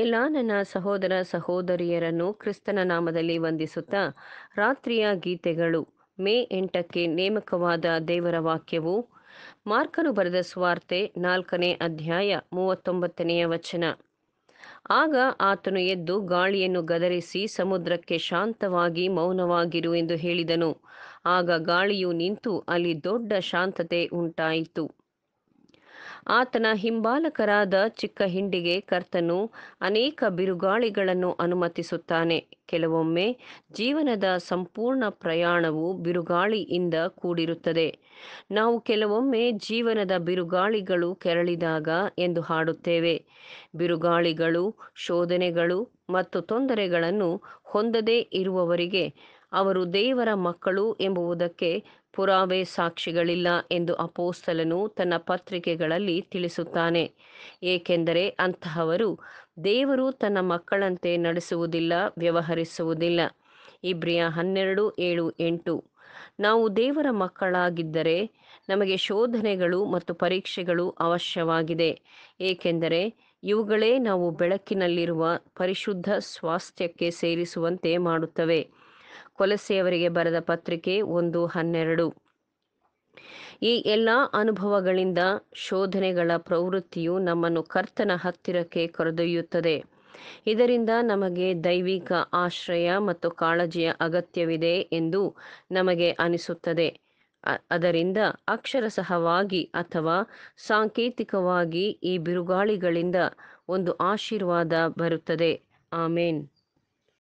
ಎಲ್ಲ ನನ್ನ ಸಹೋದರ ಸಹೋದರಿಯರನ್ನು ಕ್ರಿಸ್ತನ ನಾಮದಲ್ಲಿ ವಂದಿಸುತ್ತಾ ರಾತ್ರಿಯ ಗೀತೆಗಳು ಮೇ ಎಂಟಕ್ಕೆ ನೇಮಕವಾದ ದೇವರ ವಾಕ್ಯವು ಮಾರ್ಕನು ಬರೆದ ಸ್ವಾರ್ತೆ ನಾಲ್ಕನೇ ಅಧ್ಯಾಯ ಮೂವತ್ತೊಂಬತ್ತನೆಯ ವಚನ ಆಗ ಆತನು ಎದ್ದು ಗಾಳಿಯನ್ನು ಗದರಿಸಿ ಸಮುದ್ರಕ್ಕೆ ಶಾಂತವಾಗಿ ಮೌನವಾಗಿರು ಎಂದು ಹೇಳಿದನು ಆಗ ಗಾಳಿಯು ನಿಂತು ಅಲ್ಲಿ ದೊಡ್ಡ ಶಾಂತತೆ ಉಂಟಾಯಿತು ಆತನ ಹಿಂಬಾಲಕರಾದ ಚಿಕ್ಕ ಹಿಂಡಿಗೆ ಕರ್ತನು ಅನೇಕ ಬಿರುಗಾಳಿಗಳನ್ನು ಅನುಮತಿಸುತ್ತಾನೆ ಕೆಲವೊಮ್ಮೆ ಜೀವನದ ಸಂಪೂರ್ಣ ಪ್ರಯಾಣವು ಬಿರುಗಾಳಿಯಿಂದ ಕೂಡಿರುತ್ತದೆ ನಾವು ಕೆಲವೊಮ್ಮೆ ಜೀವನದ ಬಿರುಗಾಳಿಗಳು ಕೆರಳಿದಾಗ ಎಂದು ಹಾಡುತ್ತೇವೆ ಬಿರುಗಾಳಿಗಳು ಶೋಧನೆಗಳು ಮತ್ತು ತೊಂದರೆಗಳನ್ನು ಹೊಂದದೇ ಇರುವವರಿಗೆ ಅವರು ದೇವರ ಮಕ್ಕಳು ಎಂಬುವುದಕ್ಕೆ ಪುರಾವೆ ಸಾಕ್ಷಿಗಳಿಲ್ಲ ಎಂದು ಅಪೋಸ್ತಲನು ತನ್ನ ಪತ್ರಿಕೆಗಳಲ್ಲಿ ತಿಳಿಸುತ್ತಾನೆ ಏಕೆಂದರೆ ಅಂತಹವರು ದೇವರು ತನ್ನ ಮಕ್ಕಳಂತೆ ನಡೆಸುವುದಿಲ್ಲ ವ್ಯವಹರಿಸುವುದಿಲ್ಲ ಇಬ್ರಿಯ ಹನ್ನೆರಡು ಏಳು ಎಂಟು ನಾವು ದೇವರ ಮಕ್ಕಳಾಗಿದ್ದರೆ ನಮಗೆ ಶೋಧನೆಗಳು ಮತ್ತು ಪರೀಕ್ಷೆಗಳು ಅವಶ್ಯವಾಗಿದೆ ಏಕೆಂದರೆ ಇವುಗಳೇ ನಾವು ಬೆಳಕಿನಲ್ಲಿರುವ ಪರಿಶುದ್ಧ ಸ್ವಾಸ್ಥ್ಯಕ್ಕೆ ಸೇರಿಸುವಂತೆ ಮಾಡುತ್ತವೆ ಕೊಲಸೆಯವರಿಗೆ ಬರೆದ ಪತ್ರಿಕೆ ಒಂದು ಹನ್ನೆರಡು ಈ ಎಲ್ಲ ಅನುಭವಗಳಿಂದ ಶೋಧನೆಗಳ ಪ್ರವೃತ್ತಿಯು ನಮ್ಮನ್ನು ಕರ್ತನ ಹತ್ತಿರಕ್ಕೆ ಕರೆದೊಯ್ಯುತ್ತದೆ ಇದರಿಂದ ನಮಗೆ ದೈವಿಕ ಆಶ್ರಯ ಮತ್ತು ಕಾಳಜಿಯ ಅಗತ್ಯವಿದೆ ಎಂದು ನಮಗೆ ಅನಿಸುತ್ತದೆ ಅದರಿಂದ ಸಹವಾಗಿ ಅಥವಾ ಸಾಂಕೇತಿಕವಾಗಿ ಈ ಬಿರುಗಾಳಿಗಳಿಂದ ಒಂದು ಆಶೀರ್ವಾದ ಬರುತ್ತದೆ ಆಮೇನ್